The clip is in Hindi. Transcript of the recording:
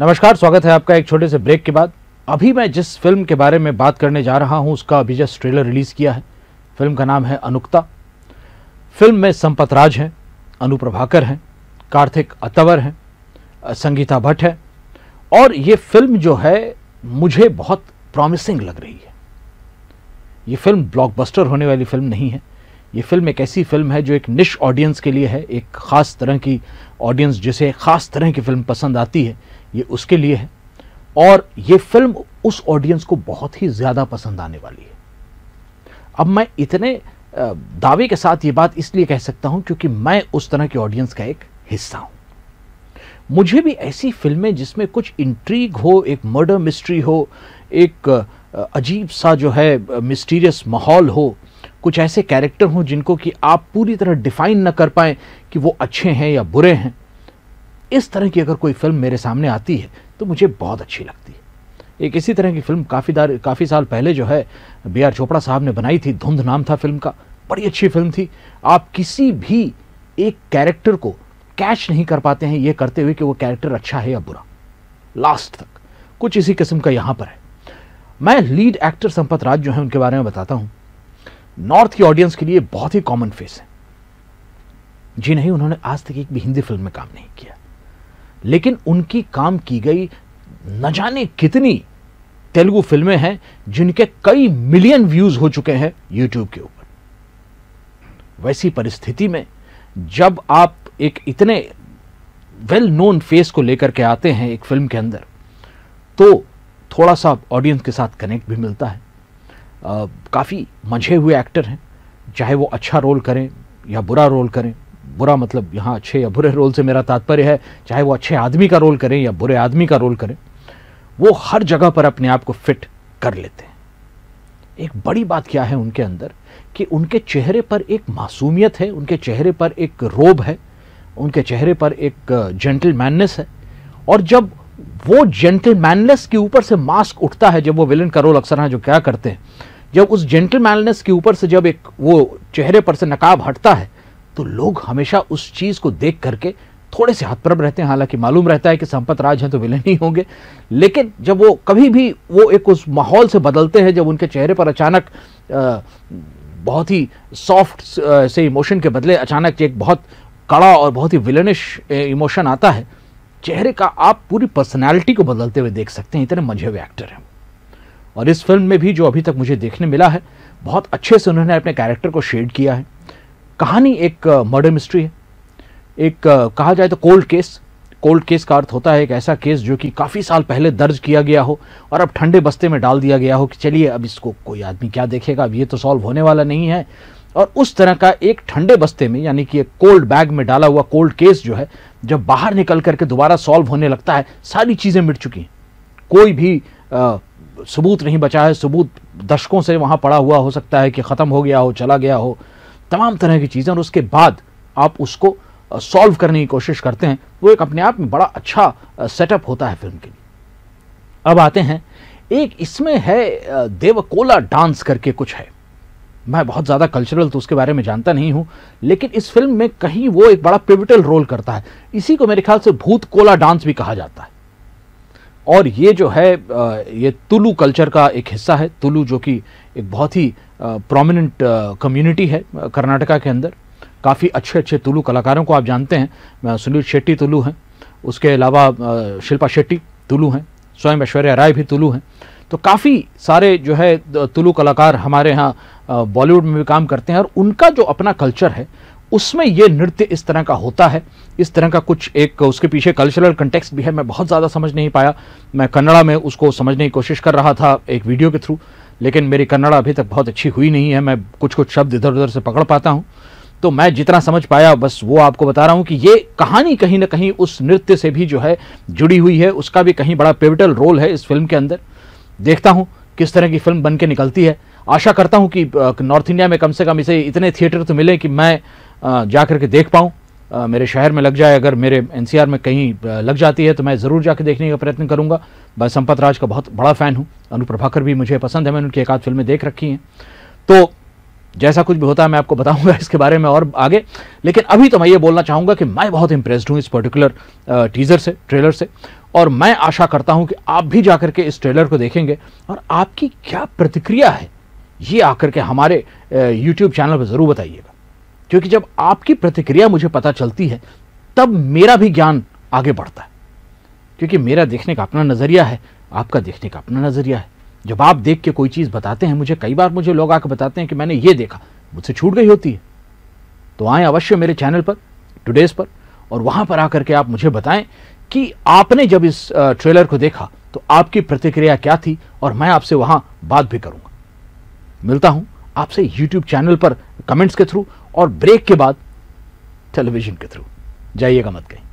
नमस्कार स्वागत है आपका एक छोटे से ब्रेक के बाद अभी मैं जिस फिल्म के बारे में बात करने जा रहा हूं उसका अभी जस्ट ट्रेलर रिलीज किया है फिल्म का नाम है अनुक्ता फिल्म में संपत राज हैं अनुप्रभाकर हैं कार्तिक अतवर हैं संगीता भट्ट है और ये फिल्म जो है मुझे बहुत प्रॉमिसिंग लग रही है ये फिल्म ब्लॉकबस्टर होने वाली फिल्म नहीं है ये फिल्म एक ऐसी फिल्म है जो एक निश ऑडियंस के लिए है एक ख़ास तरह की ऑडियंस जिसे ख़ास तरह की फ़िल्म पसंद आती है ये उसके लिए है और ये फिल्म उस ऑडियंस को बहुत ही ज़्यादा पसंद आने वाली है अब मैं इतने दावे के साथ ये बात इसलिए कह सकता हूँ क्योंकि मैं उस तरह की ऑडियंस का एक हिस्सा हूँ मुझे भी ऐसी फिल्में जिसमें कुछ इंट्रीग हो एक मर्डर मिस्ट्री हो एक अजीब सा जो है मिस्टीरियस माहौल हो कुछ ऐसे कैरेक्टर हों जिनको कि आप पूरी तरह डिफाइन ना कर पाएं कि वो अच्छे हैं या बुरे हैं इस तरह की अगर कोई फिल्म मेरे सामने आती है तो मुझे बहुत अच्छी लगती है एक इसी तरह की फिल्म काफ़ी दार काफ़ी साल पहले जो है बी आर चोपड़ा साहब ने बनाई थी धुंध नाम था फिल्म का बड़ी अच्छी फिल्म थी आप किसी भी एक कैरेक्टर को कैच नहीं कर पाते हैं ये करते हुए कि वो कैरेक्टर अच्छा है या बुरा लास्ट तक कुछ इसी किस्म का यहाँ पर है मैं लीड एक्टर संपत राज जो है उनके बारे में बताता हूँ नॉर्थ की ऑडियंस के लिए बहुत ही कॉमन फेस है जी नहीं उन्होंने आज तक एक भी हिंदी फिल्म में काम नहीं किया लेकिन उनकी काम की गई न जाने कितनी तेलुगु फिल्में हैं जिनके कई मिलियन व्यूज हो चुके हैं यूट्यूब के ऊपर वैसी परिस्थिति में जब आप एक इतने वेल नोन फेस को लेकर के आते हैं एक फिल्म के अंदर तो थोड़ा सा ऑडियंस के साथ कनेक्ट भी मिलता है काफ़ी मंझे हुए एक्टर हैं चाहे वो अच्छा रोल करें या बुरा रोल करें बुरा मतलब यहाँ अच्छे या बुरे रोल से मेरा तात्पर्य है चाहे वो अच्छे आदमी का रोल करें या बुरे आदमी का रोल करें वो हर जगह पर अपने आप को फिट कर लेते हैं एक बड़ी बात क्या है उनके अंदर कि उनके चेहरे पर एक मासूमियत है उनके चेहरे पर एक रोब है उनके चेहरे पर एक जेंटलमैननेस है और जब वो जेंटलमैननेस के ऊपर से मास्क उठता है जब वो विलन का रोल अक्सर है जो क्या करते हैं जब उस जेंटलमैननेस के ऊपर से जब एक वो चेहरे पर से नकाब हटता है तो लोग हमेशा उस चीज़ को देख करके थोड़े से परब रहते हैं हालांकि मालूम रहता है कि संपत राज हैं तो विलन ही होंगे लेकिन जब वो कभी भी वो एक उस माहौल से बदलते हैं जब उनके चेहरे पर अचानक आ, बहुत ही सॉफ्ट से इमोशन के बदले अचानक एक बहुत कड़ा और बहुत ही विलनिश इमोशन आता है चेहरे का आप पूरी पर्सनैलिटी को बदलते हुए देख सकते हैं इतने मजे हुए एक्टर हैं और इस फिल्म में भी जो अभी तक मुझे देखने मिला है बहुत अच्छे से उन्होंने अपने कैरेक्टर को शेड किया है कहानी एक मर्डर मिस्ट्री है एक कहा जाए तो कोल्ड केस कोल्ड केस का अर्थ होता है एक ऐसा केस जो कि काफ़ी साल पहले दर्ज किया गया हो और अब ठंडे बस्ते में डाल दिया गया हो कि चलिए अब इसको कोई आदमी क्या देखेगा अब ये तो सॉल्व होने वाला नहीं है और उस तरह का एक ठंडे बस्ते में यानी कि एक कोल्ड बैग में डाला हुआ कोल्ड केस जो है जब बाहर निकल करके दोबारा सॉल्व होने लगता है सारी चीज़ें मिट चुकी हैं कोई भी आ, सबूत नहीं बचा है सबूत दशकों से वहाँ पड़ा हुआ हो सकता है कि ख़त्म हो गया हो चला गया हो तमाम तरह की चीज़ें और उसके बाद आप उसको सॉल्व करने की कोशिश करते हैं वो एक अपने आप में बड़ा अच्छा सेटअप होता है फिल्म के लिए अब आते हैं एक इसमें है देवकोला डांस करके कुछ है मैं बहुत ज़्यादा कल्चरल तो उसके बारे में जानता नहीं हूँ लेकिन इस फिल्म में कहीं वो एक बड़ा पिविटल रोल करता है इसी को मेरे ख्याल से भूत कोला डांस भी कहा जाता है और ये जो है ये तुलू कल्चर का एक हिस्सा है तुलु जो कि एक बहुत ही प्रोमिनेंट कम्युनिटी है कर्नाटका के अंदर काफ़ी अच्छे अच्छे तुलु कलाकारों को आप जानते हैं सुनील शेट्टी तुलु हैं उसके अलावा शिल्पा शेट्टी तुलु हैं स्वयं ऐश्वर्या राय भी तुलु हैं तो काफ़ी सारे जो है तुलू कलाकार हमारे यहाँ बॉलीवुड में भी काम करते हैं और उनका जो अपना कल्चर है उसमें ये नृत्य इस तरह का होता है इस तरह का कुछ एक उसके पीछे कल्चरल कंटेक्स्ट भी है मैं बहुत ज़्यादा समझ नहीं पाया मैं कन्नड़ा में उसको समझने की कोशिश कर रहा था एक वीडियो के थ्रू लेकिन मेरी कन्नड़ा अभी तक बहुत अच्छी हुई नहीं है मैं कुछ कुछ शब्द इधर उधर से पकड़ पाता हूँ तो मैं जितना समझ पाया बस वो आपको बता रहा हूँ कि ये कहानी कहीं ना कहीं उस नृत्य से भी जो है जुड़ी हुई है उसका भी कहीं बड़ा पिविटल रोल है इस फिल्म के अंदर देखता हूँ किस तरह की फिल्म बन के निकलती है आशा करता हूं कि नॉर्थ इंडिया में कम से कम इसे इतने थिएटर तो मिले कि मैं जा कर के देख पाऊँ मेरे शहर में लग जाए अगर मेरे एनसीआर में कहीं लग जाती है तो मैं ज़रूर जाकर देखने का प्रयत्न करूंगा मैं संपत राज का बहुत बड़ा फ़ैन हूँ अनुप्रभाकर भी मुझे पसंद है मैंने उनकी एक आध फिल्में देख रखी हैं तो जैसा कुछ भी होता है मैं आपको बताऊंगा इसके बारे में और आगे लेकिन अभी तो मैं ये बोलना चाहूँगा कि मैं बहुत इंप्रेस्ड हूँ इस पर्टिकुलर टीज़र से ट्रेलर से और मैं आशा करता हूँ कि आप भी जाकर के इस ट्रेलर को देखेंगे और आपकी क्या प्रतिक्रिया है ये आकर के हमारे यूट्यूब चैनल पर ज़रूर बताइएगा क्योंकि जब आपकी प्रतिक्रिया मुझे पता चलती है तब मेरा भी ज्ञान आगे बढ़ता है क्योंकि मेरा देखने का अपना नज़रिया है आपका देखने का अपना नज़रिया है जब आप देख के कोई चीज़ बताते हैं मुझे कई बार मुझे लोग आकर बताते हैं कि मैंने ये देखा मुझसे छूट गई होती है तो आए अवश्य मेरे चैनल पर टुडेज़ पर और वहाँ पर आकर के आप मुझे बताएं कि आपने जब इस ट्रेलर को देखा तो आपकी प्रतिक्रिया क्या थी और मैं आपसे वहाँ बात भी करूंगा मिलता हूं आपसे यूट्यूब चैनल पर कमेंट्स के थ्रू और ब्रेक के बाद टेलीविजन के थ्रू जाइएगा मत कहीं